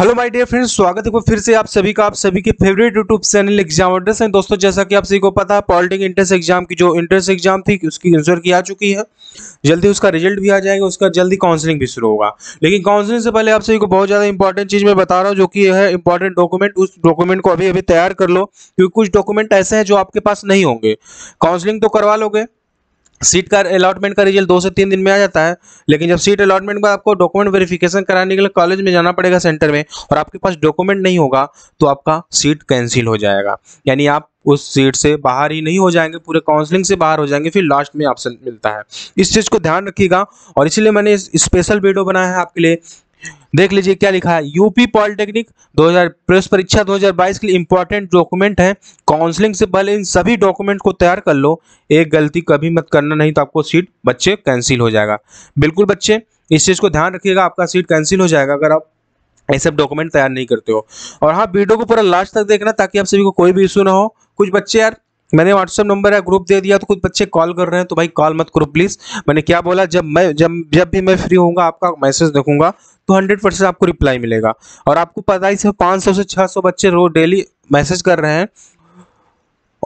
hello my dear friends स्वागत है फिर से आप सभी का आप सभी के favourite YouTube channel exam address है दोस्तों जैसा कि आप सभी को पता है पॉलिटिक इंट्रेंस एग्जाम की जो इंट्रेंस एग्जाम थी उसकी आंसर की आ चुकी है जल्दी उसका रिजल्ट भी आ जाएगा उसका जल्दी काउंसलिंग भी शुरू होगा लेकिन काउंसलिंग से पहले आप सभी को बहुत ज़्यादा इंपॉर्टेंट चीज़ मैं बता रहा हूँ जो कि है इंपॉर्टेंट डॉक्यूमेंट उस डॉक्यूमेंट को अभी अभी तैयार कर लो क्योंकि कुछ डॉक्यूमेंट ऐसे हैं जो आपके पास नहीं होंगे काउंसलिंग तो करवा लोगे सीट का अलॉटमेंट का रिजल्ट दो से तीन दिन में आ जाता है लेकिन जब सीट अलॉटमेंट का आपको डॉक्यूमेंट वेरिफिकेशन कराने के लिए कॉलेज में जाना पड़ेगा सेंटर में और आपके पास डॉक्यूमेंट नहीं होगा तो आपका सीट कैंसिल हो जाएगा यानी आप उस सीट से बाहर ही नहीं हो जाएंगे पूरे काउंसलिंग से बाहर हो जाएंगे फिर लास्ट में ऑप्शन मिलता है इस चीज़ को ध्यान रखिएगा और इसलिए मैंने स्पेशल वीडियो बनाया है आपके लिए देख लीजिए क्या लिखा है यूपी पॉलिटेक्निक 2000 प्रेस परीक्षा 2022 के लिए इंपॉर्टेंट डॉक्यूमेंट है काउंसलिंग से पहले इन सभी डॉक्यूमेंट को तैयार कर लो एक गलती कभी मत करना नहीं तो आपको सीट बच्चे कैंसिल हो जाएगा बिल्कुल बच्चे इस चीज़ को ध्यान रखिएगा आपका सीट कैंसिल हो जाएगा अगर आप ये सब डॉक्यूमेंट तैयार नहीं करते हो और हाँ वीडियो को पूरा लास्ट तक देखना ताकि आप सभी को कोई भी इशू ना हो कुछ बच्चे यार मैंने व्हाट्सअप नंबर है ग्रुप दे दिया तो कुछ बच्चे कॉल कर रहे हैं तो भाई कॉल मत करो प्लीज़ मैंने क्या बोला जब मैं जब जब भी मैं फ्री होऊंगा आपका मैसेज देखूंगा तो हंड्रेड परसेंट आपको रिप्लाई मिलेगा और आपको पता ही सिर्फ पाँच सौ से छः सौ बच्चे रोज डेली मैसेज कर रहे हैं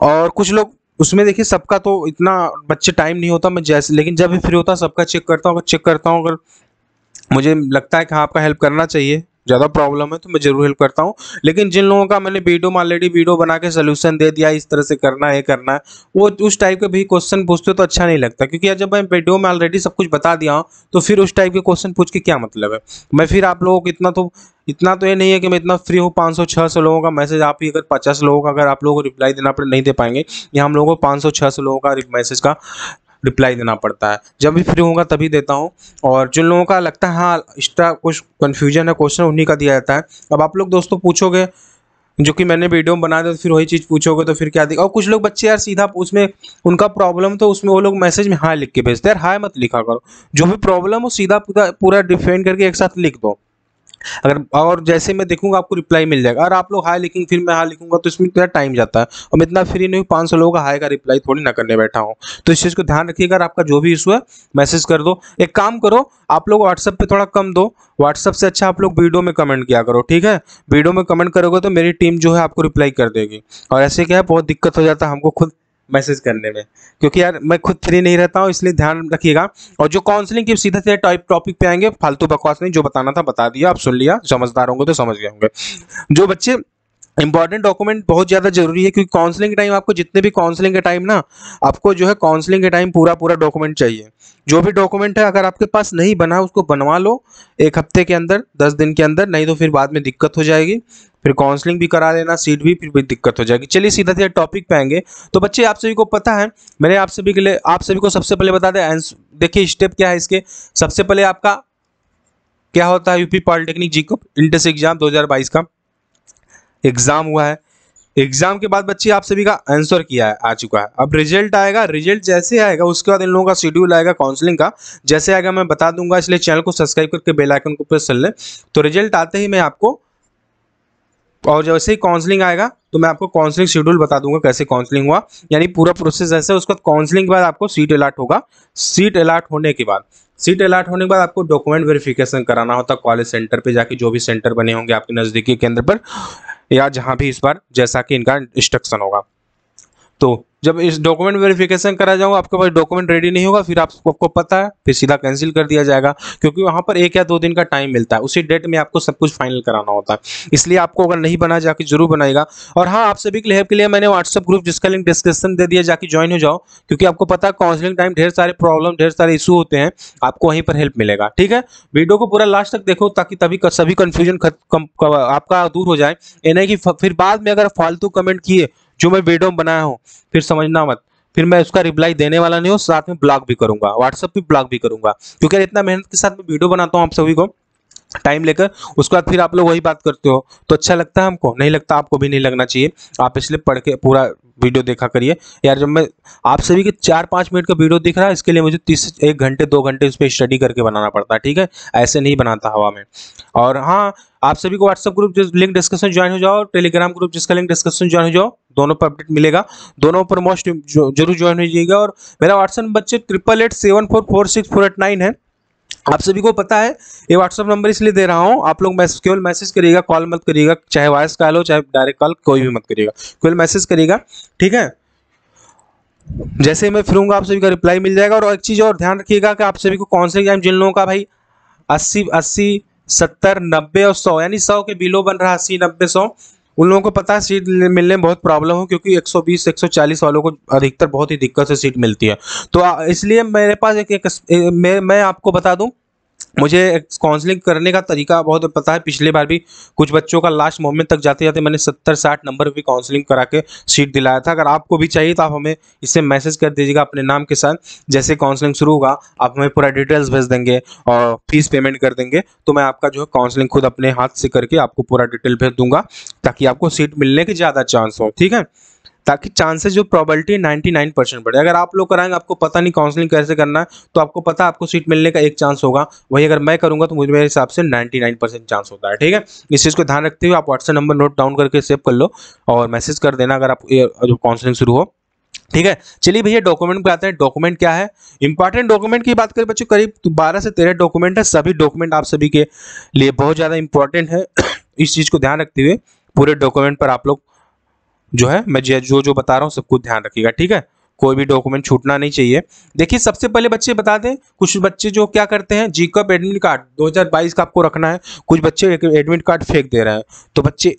और कुछ लोग उसमें देखिए सबका तो इतना बच्चे टाइम नहीं होता मैं जैसे लेकिन जब भी फ्री होता सबका चेक करता हूँ चेक करता हूँ अगर मुझे लगता है कि हाँ आपका हेल्प करना चाहिए ज़्यादा प्रॉब्लम है तो मैं जरूर हेल्प करता हूँ लेकिन जिन लोगों का मैंने वीडियो में ऑलरेडी वीडियो बना के सोल्यूशन दे दिया इस तरह से करना है करना है वो उस टाइप के भी क्वेश्चन पूछते हो तो अच्छा नहीं लगता क्योंकि जब मैं वीडियो में ऑलरेडी सब कुछ बता दिया हूँ तो फिर उस टाइप के क्वेश्चन पूछ के क्या मतलब है मैं फिर आप लोगों को इतना तो इतना तो ये नहीं है कि मैं इतना फ्री हूँ पाँच सौ छः सौ लोगों का मैसेज आप ही अगर पचास लोगों का अगर आप लोगों को रिप्लाई देना पड़े नहीं दे पाएंगे या हम लोगों को पाँच सौ छः सौ लोगों का मैसेज का रिप्लाई देना पड़ता है जब भी फ्री होगा तभी देता हूँ और जिन लोगों का लगता है हाँ एक्स्ट्रा कुछ कन्फ्यूजन है क्वेश्चन उन्हीं का दिया जाता है अब आप लोग दोस्तों पूछोगे जो कि मैंने वीडियो में बना दिया तो फिर वही चीज़ पूछोगे तो फिर क्या दिखा और कुछ लोग बच्चे यार सीधा उसमें उनका प्रॉब्लम तो उसमें वो लोग मैसेज में हाय लिख के भेजते हैं यार हाई मत लिखा करो जो भी प्रॉब्लम हो सीधा पूरा पूरा डिफेंड करके एक साथ लिख दो अगर और जैसे मैं देखूंगा आपको रिप्लाई मिल जाएगा अगर आप लोग हाई लिखेंगे फिर मैं हाई लिखूंगा तो इसमें इतना टाइम जाता है और मैं इतना फ्री नहीं हूँ पाँच सौ लोगों का हाई का रिप्लाई थोड़ी ना करने बैठा हूँ तो इस चीज़ को ध्यान रखिएगा आपका जो भी इशू है मैसेज कर दो एक काम करो आप लोग व्हाट्सअप पर थोड़ा कम दो व्हाट्सअप से अच्छा आप लोग वीडियो में कमेंट किया करो ठीक है वीडियो में कमेंट करोगे तो मेरी टीम जो है आपको रिप्लाई कर देगी और ऐसे क्या है बहुत दिक्कत हो जाता है हमको खुद मैसेज करने में क्योंकि यार मैं खुद फ्री नहीं रहता हूँ इसलिए ध्यान रखिएगा और जो काउंसलिंग की सीधे सीधे टाइप टॉपिक पे आएंगे फालतू बकवास नहीं जो बताना था बता दिया आप सुन लिया समझदार होंगे तो समझ गए होंगे जो बच्चे इंपॉर्टेंट डॉक्यूमेंट बहुत ज़्यादा जरूरी है क्योंकि काउंसलिंग के टाइम आपको जितने भी काउंसलिंग के टाइम ना आपको जो है काउंसलिंग के टाइम पूरा पूरा डॉक्यूमेंट चाहिए जो भी डॉक्यूमेंट है अगर आपके पास नहीं बना उसको बनवा लो एक हफ्ते के अंदर दस दिन के अंदर नहीं तो फिर बाद में दिक्कत हो जाएगी फिर काउंसलिंग भी करा लेना सीट भी फिर भी दिक्कत हो जाएगी चलिए सीधा सीधा टॉपिक पे आएंगे तो बच्चे आप सभी को पता है मैंने आप सभी के लिए आप सभी को सबसे पहले बता दें देखिए स्टेप क्या है इसके सबसे पहले आपका क्या होता है यूपी पॉलिटेक्निक जी को इंटरस एग्जाम 2022 का एग्जाम हुआ है एग्जाम के बाद बच्चे आप सभी का आंसर किया है आ चुका है अब रिजल्ट आएगा रिजल्ट जैसे आएगा उसके बाद इन लोगों का शेड्यूल आएगा काउंसलिंग का जैसे आएगा मैं बता दूंगा इसलिए चैनल को सब्सक्राइब करके बेल आइकन को प्रेस कर लें तो रिजल्ट आते ही मैं आपको और जैसे ही काउंसलिंग आएगा तो मैं आपको काउंसलिंग शेड्यूल बता दूंगा कैसे काउंसलिंग हुआ यानी पूरा प्रोसेस ऐसे उसके बाद काउंसलिंग के बाद आपको सीट अलाट होगा सीट अलाट होने के बाद सीट अलाट होने के बाद आपको डॉक्यूमेंट वेरिफिकेशन कराना होता है कॉलेज सेंटर पे जाके जो भी सेंटर बने होंगे आपके नज़दीकी केंद्र पर या जहाँ भी इस बार जैसा कि इनका इंस्ट्रक्शन होगा तो जब इस डॉक्यूमेंट वेरिफिकेशन करा जाऊंगा आपके पास डॉक्यूमेंट रेडी नहीं होगा फिर आपको आपको पता है फिर सीधा कैंसिल कर दिया जाएगा क्योंकि वहां पर एक या दो दिन का टाइम मिलता है उसी डेट में आपको सब कुछ फाइनल कराना होता है इसलिए आपको अगर नहीं बना जाके जरूर बनाएगा और हाँ आप सभी के लिए के लिए मैंने व्हाट्सअप ग्रुप जिसका लिंक डिस्क्रिप्शन दे दिया जाके ज्वाइन हो जाओ क्योंकि आपको पता है काउंसिलिंग टाइम ढेर सारे प्रॉब्लम ढेर सारे इशू होते हैं आपको वहीं पर हेल्प मिलेगा ठीक है वीडियो को पूरा लास्ट तक देखो ताकि तभी सभी कन्फ्यूजन आपका दूर हो जाए यानी कि फिर बाद में अगर फालतू कमेंट किए जो मैं वीडियो बनाया हूँ फिर समझना मत फिर मैं उसका रिप्लाई देने वाला नहीं हूँ साथ में ब्लॉग भी करूंगा व्हाट्सअप भी ब्लॉग भी करूंगा क्योंकि इतना मेहनत के साथ मैं वीडियो बनाता हूँ आप सभी को टाइम लेकर उसके बाद फिर आप लोग वही बात करते हो तो अच्छा लगता है हमको नहीं लगता आपको भी नहीं लगना चाहिए आप इसलिए पढ़ के पूरा वीडियो देखा करिए यार जब मैं आप सभी के चार पाँच मिनट का वीडियो दिख रहा है इसके लिए मुझे तीस एक घंटे दो घंटे उस पर स्टडी करके बनाना पड़ता है ठीक है ऐसे नहीं बनाता हवा में और हाँ आप सभी को व्हाट्सअप ग्रुप जिस लिंक डिस्कशन ज्वाइन हो जाओ टेलीग्राम ग्रुप जिसका लिंक डिस्कशन ज्वाइन हो जाओ दोनों पर अपडेट मिलेगा दोनों पर मोस्ट जरूर ज्वाइन हो जाइएगा और मेरा व्हाट्सएप बच्चे triple eight seven four four six four eight nine है आप सभी को पता है ये व्हाट्सअप नंबर इसलिए दे रहा हूँ आप लोग मैसेज केवल मैसेज करिएगा कॉल मत करिएगा चाहे वॉइस कॉल हो चाहे डायरेक्ट कॉल कोई भी मत करिएगा केवल मैसेज करिएगा ठीक है जैसे मैं फिर आप सभी का रिप्लाई मिल जाएगा और एक चीज़ और ध्यान रखिएगा कि आप सभी को कौन से एग्जाम जिन लोगों का भाई अस्सी अस्सी सत्तर नब्बे और सौ यानी सौ के बिलो बन रहा है अस्सी नब्बे सौ उन लोगों को पता है सीट मिलने में बहुत प्रॉब्लम हो क्योंकि 120 140 वालों को अधिकतर बहुत ही दिक्कत से सीट मिलती है तो इसलिए मेरे पास एक, एक, एक मैं मैं आपको बता दूं मुझे काउंसलिंग करने का तरीका बहुत पता है पिछले बार भी कुछ बच्चों का लास्ट मोमेंट तक जाते जाते मैंने सत्तर साठ नंबर भी काउंसलिंग करा के सीट दिलाया था अगर आपको भी चाहिए तो आप हमें इससे मैसेज कर दीजिएगा अपने नाम के साथ जैसे काउंसलिंग शुरू होगा आप हमें पूरा डिटेल्स भेज देंगे और फीस पेमेंट कर देंगे तो मैं आपका जो है काउंसलिंग खुद अपने हाथ से करके आपको पूरा डिटेल भेज दूंगा ताकि आपको सीट मिलने के ज़्यादा चांस हो ठीक है ताकि चांसेस जो प्रोबेबिलिटी नाइन्टी नाइन परसेंट बढ़े अगर आप लोग कराएंगे आपको पता नहीं काउंसलिंग कैसे करना है तो आपको पता आपको सीट मिलने का एक चांस होगा वही अगर मैं करूँगा तो मुझे मेरे हिसाब से नाइन्टी नाइन परसेंट चांस होता है ठीक है इस चीज़ को ध्यान रखते हुए आप व्हाट्सएप नंबर नोट डाउन करके सेव कर लो और मैसेज कर देना अगर आप जो काउंसलिंग शुरू हो ठीक है चलिए भैया डॉक्यूमेंट पे आते हैं डॉक्यूमेंट क्या है इंपॉर्टेंट डॉक्यूमेंट की बात करें बच्चों करीब तो बारह से तेरह डॉक्यूमेंट है सभी डॉक्यूमेंट आप सभी के लिए बहुत ज़्यादा इंपॉर्टेंट है इस चीज़ को ध्यान रखते हुए पूरे डॉक्यूमेंट पर आप लोग जो है मैं जो जो बता रहा हूँ सब कुछ ध्यान रखिएगा ठीक है कोई भी डॉक्यूमेंट छूटना नहीं चाहिए देखिए सबसे पहले बच्चे बता दें कुछ बच्चे जो क्या करते हैं जी कप एडमिट कार्ड 2022 का आपको रखना है कुछ बच्चे एडमिट कार्ड फेंक दे रहे हैं तो बच्चे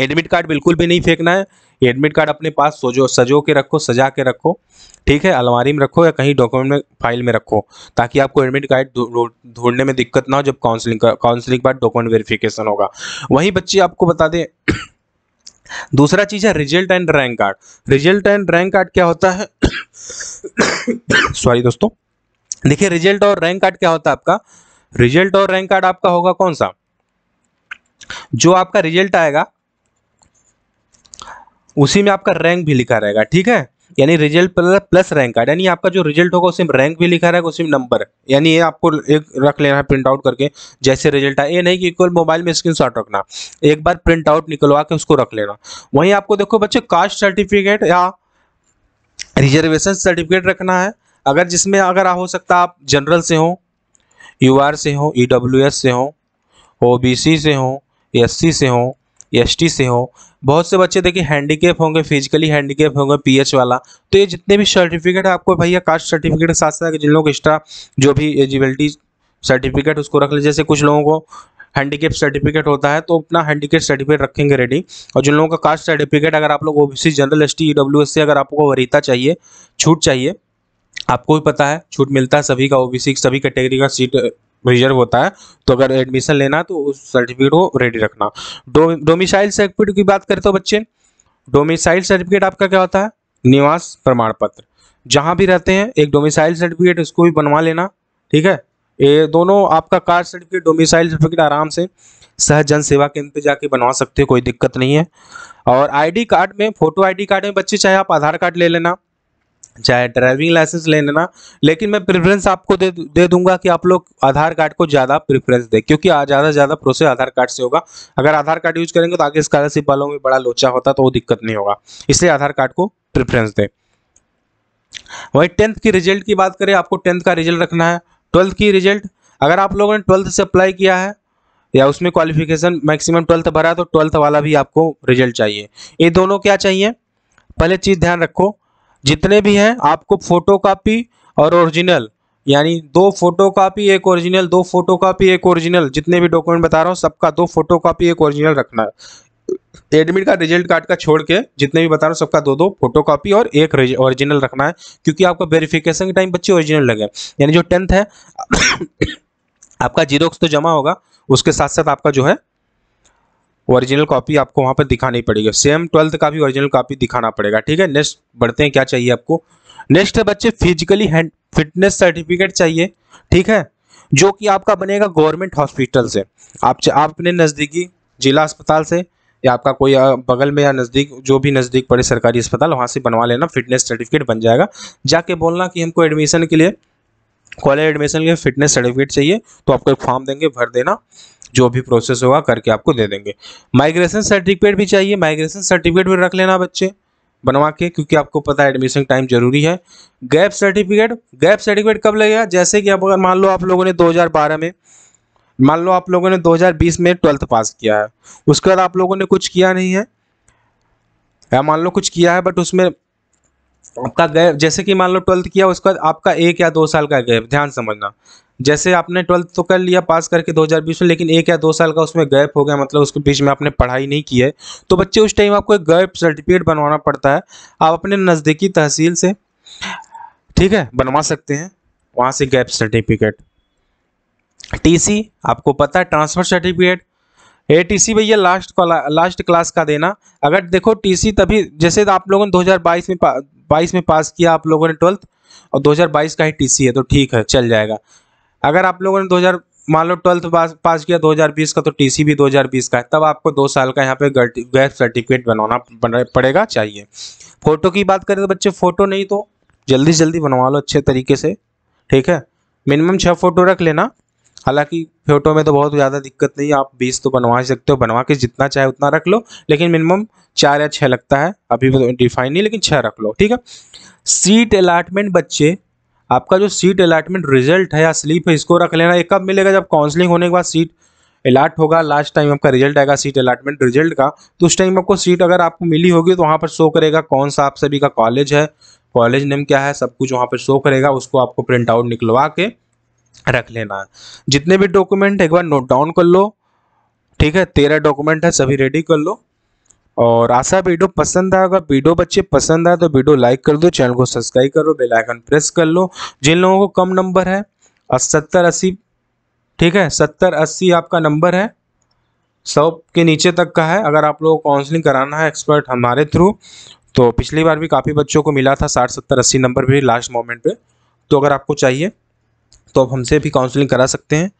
एडमिट कार्ड बिल्कुल भी नहीं फेंकना है एडमिट कार्ड अपने पास सोजो सजो के रखो सजा के रखो ठीक है अलमारी में रखो या कहीं डॉक्यूमेंट में फाइल में रखो ताकि आपको एडमिट कार्ड ढूंढने में दिक्कत ना हो जब काउंसलिंग का काउंसलिंग के बाद डॉक्यूमेंट वेरिफिकेशन होगा वहीं बच्चे आपको बता दें दूसरा चीज़ है result and rank card result and rank card क्या होता है सॉरी दोस्तों देखिए रिजल्ट और रैंक कार्ड क्या होता है आपका रिजल्ट और रैंक कार्ड आपका होगा कौन सा जो आपका रिजल्ट आएगा उसी में आपका रैंक भी लिखा रहेगा ठीक है यानी रिजल्ट प्लस रैंक कार्ड यानी आपका जो रिजल्ट होगा उसमें रैंक भी लिखा रहेगा उसमें नंबर यानी ये आपको एक रख लेना है प्रिंट आउट करके जैसे रिजल्ट आए ये नहीं कि इक्वल मोबाइल में स्क्रीन रखना एक बार प्रिंट आउट निकलवा के उसको रख लेना वहीं आपको देखो बच्चे कास्ट सर्टिफिकेट या रिजर्वेशन सर्टिफिकेट रखना है अगर जिसमें अगर हो सकता आप जनरल से हो यू से हो ई e से हो ओ से हो एस से हो एसटी से हो बहुत से बच्चे देखिए हैंडीकेप होंगे फिजिकली हैंडीकेप होंगे पीएच वाला तो ये जितने भी सर्टिफिकेट है आपको भैया कास्ट सर्टिफिकेट के साथ साथ जिन लोग एक्स्ट्रा जो भी एलिजिबिलिटी सर्टिफिकेट उसको रख लीजिए जैसे कुछ लोगों को हैंडीकेप सर्टिफिकेट होता है तो अपना हैंडीकेप सर्टिफिकेट रखेंगे रेडी और जिन लोगों का कास्ट सर्टिफिकेट अगर आप लोग C general S T W S से अगर आपको वरीता चाहिए छूट चाहिए आपको भी पता है छूट मिलता है सभी का ओबीसी सभी कैटेगरी का सीट रिजर्व होता है तो अगर एडमिशन लेना तो उस सर्टिफिकेट को रेडी रखना डो डोमिसाइल सर्टिफिकेट की बात करें तो बच्चे डोमिसाइल सर्टिफिकेट आपका क्या होता है निवास प्रमाण पत्र जहाँ भी रहते हैं एक डोमिसाइल सर्टिफिकेट उसको भी बनवा लेना ठीक है ये दोनों आपका कार सर्टिफिकेट डोमिसाइल सर्टिफिकेट आराम से सहजन जन सेवा केंद्र पे जाके बनवा सकते हो कोई दिक्कत नहीं है और आईडी कार्ड में फोटो आईडी कार्ड में बच्चे चाहे आप आधार कार्ड ले लेना चाहे ड्राइविंग लाइसेंस ले लेना लेकिन मैं प्रेफरेंस आपको दे दे दूंगा कि आप लोग आधार कार्ड को ज़्यादा प्रेफरेंस दें क्योंकि ज़्यादा से ज़्यादा प्रोसेस आधार कार्ड से होगा अगर आधार कार्ड यूज करेंगे तो आगे स्कॉलरशिप वालों में बड़ा लोचा होता तो वो दिक्कत नहीं होगा इसलिए आधार कार्ड को प्रेफरेंस दें वही टेंथ की रिजल्ट की बात करें आपको टेंथ का रिजल्ट रखना है ट्वेल्थ की रिजल्ट अगर आप लोगों ने ट्वेल्थ से अप्लाई किया है या उसमें क्वालिफिकेशन मैक्सिमम ट्वेल्थ भरा तो ट्वेल्थ वाला भी आपको रिजल्ट चाहिए ये दोनों क्या चाहिए पहले चीज़ ध्यान रखो जितने भी हैं आपको फोटोकॉपी और ओरिजिनल यानी दो फोटोकॉपी एक ओरिजिनल दो फोटोकॉपी एक ओरिजिनल जितने भी डॉक्यूमेंट बता रहा हूँ सबका दो फोटोकॉपी एक ओरिजिनल रखना है एडमिट कार्ड रिजल्ट कार्ड का छोड़ के जितने भी बता रहा हूँ सबका दो दो फोटोकॉपी और एक ओरिजिनल रखना है क्योंकि आपका वेरिफिकेशन के टाइम बच्चे ओरिजिनल लगे यानी जो टेंथ है आपका जीरोक्स तो जमा होगा उसके साथ साथ आपका जो है ओरिजिनल कॉपी आपको वहाँ पर दिखानी पड़ेगी सेम ट्वेल्थ का भी ओरिजिनल कॉपी दिखाना पड़ेगा ठीक है नेक्स्ट बढ़ते हैं क्या चाहिए आपको नेक्स्ट है बच्चे फिजिकली हैंड फिटनेस सर्टिफिकेट चाहिए ठीक है जो कि आपका बनेगा गवर्नमेंट हॉस्पिटल से आप आप अपने नज़दीकी जिला अस्पताल से या आपका कोई बगल में या नज़दीक जो भी नज़दीक पड़े सरकारी अस्पताल वहाँ से बनवा लेना फिटनेस सर्टिफिकेट बन जाएगा जाके बोलना कि हमको एडमिशन के लिए कॉलेज एडमिशन के फिटनेस सर्टिफिकेट चाहिए तो आपको एक फॉर्म देंगे भर देना जो भी प्रोसेस होगा करके आपको दे देंगे माइग्रेशन सर्टिफिकेट भी चाहिए माइग्रेशन सर्टिफिकेट भी रख लेना बच्चे बनवा के क्योंकि आपको पता है एडमिशन टाइम जरूरी है गैप सर्टिफिकेट गैप सर्टिफिकेट कब लगेगा जैसे कि आप अगर मान लो आप लोगों ने 2012 में मान लो आप लोगों ने 2020 में ट्वेल्थ पास किया है उसके बाद आप लोगों ने कुछ किया नहीं है या मान लो कुछ किया है बट उसमें आपका गैप जैसे कि मान लो ट्वेल्थ किया उसके बाद आपका एक या दो साल का गैप ध्यान समझना जैसे आपने ट्वेल्थ तो कर लिया पास करके 2020 में लेकिन एक या दो साल का उसमें गैप हो गया मतलब उसके बीच में आपने पढ़ाई नहीं की है तो बच्चे उस टाइम आपको एक गैप सर्टिफिकेट बनवाना पड़ता है आप अपने नज़दीकी तहसील से ठीक है बनवा सकते हैं वहाँ से गैप सर्टिफिकेट टी आपको पता है ट्रांसफ़र सर्टिफिकेट ए टी भैया लास्ट लास्ट क्लास का देना अगर देखो टीसी तभी जैसे आप लोगों ने 2022 में बाईस में पास किया आप लोगों ने ट्वेल्थ और 2022 का ही टीसी है तो ठीक है चल जाएगा अगर आप लोगों ने 2000 मान लो ट्वेल्थ पास पास किया 2020 का तो टीसी भी 2020 का है तब आपको दो साल का यहाँ पे गैप सर्टिफिकेट बनाना पड़ेगा चाहिए फ़ोटो की बात करें तो बच्चे फ़ोटो नहीं तो जल्दी से जल्दी बनवा लो अच्छे तरीके से ठीक है मिनिमम छः फ़ोटो रख लेना हालांकि फोटो में तो बहुत ज़्यादा दिक्कत नहीं है आप बीस तो बनवा ही सकते हो बनवा के जितना चाहे उतना रख लो लेकिन मिनिमम चार या छः लगता है अभी भी डिफाइन नहीं लेकिन छः रख लो ठीक है सीट अलाटमेंट बच्चे आपका जो सीट अलाटमेंट रिजल्ट है या स्लीप है इसको रख लेना ये कब मिलेगा जब काउंसलिंग होने के बाद सीट अलाट होगा लास्ट टाइम आपका रिजल्ट आएगा सीट अलाटमेंट रिजल्ट का तो उस टाइम आपको सीट अगर आपको मिली होगी तो वहाँ पर शो करेगा कौन सा आप सभी का कॉलेज है कॉलेज नेम क्या है सब कुछ वहाँ पर शो करेगा उसको आपको प्रिंट आउट निकलवा के रख लेना जितने भी डॉक्यूमेंट एक बार नोट डाउन कर लो ठीक है तेरह डॉक्यूमेंट है सभी रेडी कर लो और आशा वीडियो पसंद आया अगर वीडियो बच्चे पसंद आए तो वीडियो लाइक कर दो चैनल को सब्सक्राइब करो बेल आइकन प्रेस कर लो जिन लोगों को कम नंबर है और सत्तर अस्सी ठीक है सत्तर अस्सी आपका नंबर है सौ के नीचे तक का है अगर आप लोगों को काउंसलिंग कराना है एक्सपर्ट हमारे थ्रू तो पिछली बार भी काफ़ी बच्चों को मिला था साठ सत्तर अस्सी नंबर भी लास्ट मोमेंट पर तो अगर आपको चाहिए तो आप हमसे भी काउंसलिंग करा सकते हैं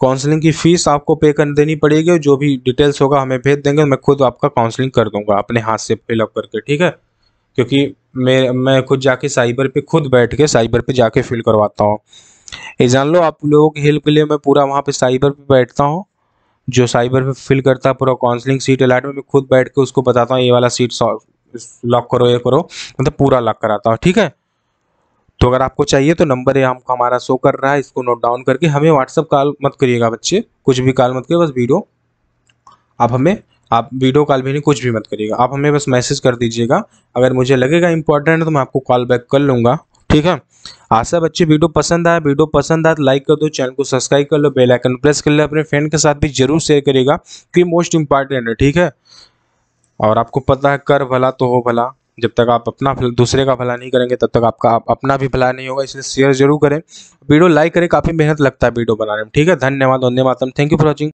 काउंसलिंग की फ़ीस आपको पे कर देनी पड़ेगी और जो भी डिटेल्स होगा हमें भेज देंगे मैं खुद आपका काउंसलिंग कर दूंगा अपने हाथ से फिलअप करके ठीक है क्योंकि मैं मैं खुद जाके साइबर पे खुद बैठ के साइबर पे जाके फिल करवाता हूँ ये जान लो आप लोगों की हेल्प के लिए मैं पूरा वहाँ पे साइबर पे बैठता हूँ जो साइबर पे फिल करता है पूरा काउंसलिंग सीट अलाइट में मैं खुद बैठ के उसको बताता हूँ ये वाला सीट लॉक करो ये करो मतलब पूरा लॉक कराता हूँ ठीक है तो अगर आपको चाहिए तो नंबर ये हमको हमारा शो कर रहा है इसको नोट डाउन करके हमें व्हाट्सअप कॉल मत करिएगा बच्चे कुछ भी कॉल मत करिए बस वीडियो आप हमें आप वीडियो कॉल भी नहीं कुछ भी मत करिएगा आप हमें बस मैसेज कर दीजिएगा अगर मुझे लगेगा इंपॉर्टेंट तो मैं आपको कॉल बैक कर लूँगा ठीक है आशा बच्चे वीडियो पसंद आया वीडियो पसंद आया तो लाइक कर दो चैनल को सब्सक्राइब कर लो बेल आइकन प्रेस कर लो अपने फ्रेंड के साथ भी जरूर शेयर करिएगा क्योंकि मोस्ट इंपॉर्टेंट है ठीक है और आपको पता है कर भला तो हो भला जब तक आप अपना दूसरे का भला नहीं करेंगे तब तक आपका आप अपना भी भला नहीं होगा इसलिए शेयर जरूर करें वीडियो लाइक करें काफ़ी मेहनत लगता है वीडियो बनाने में ठीक है धन्यवाद धन्यवाद मातम थैंक यू फॉर वॉचिंग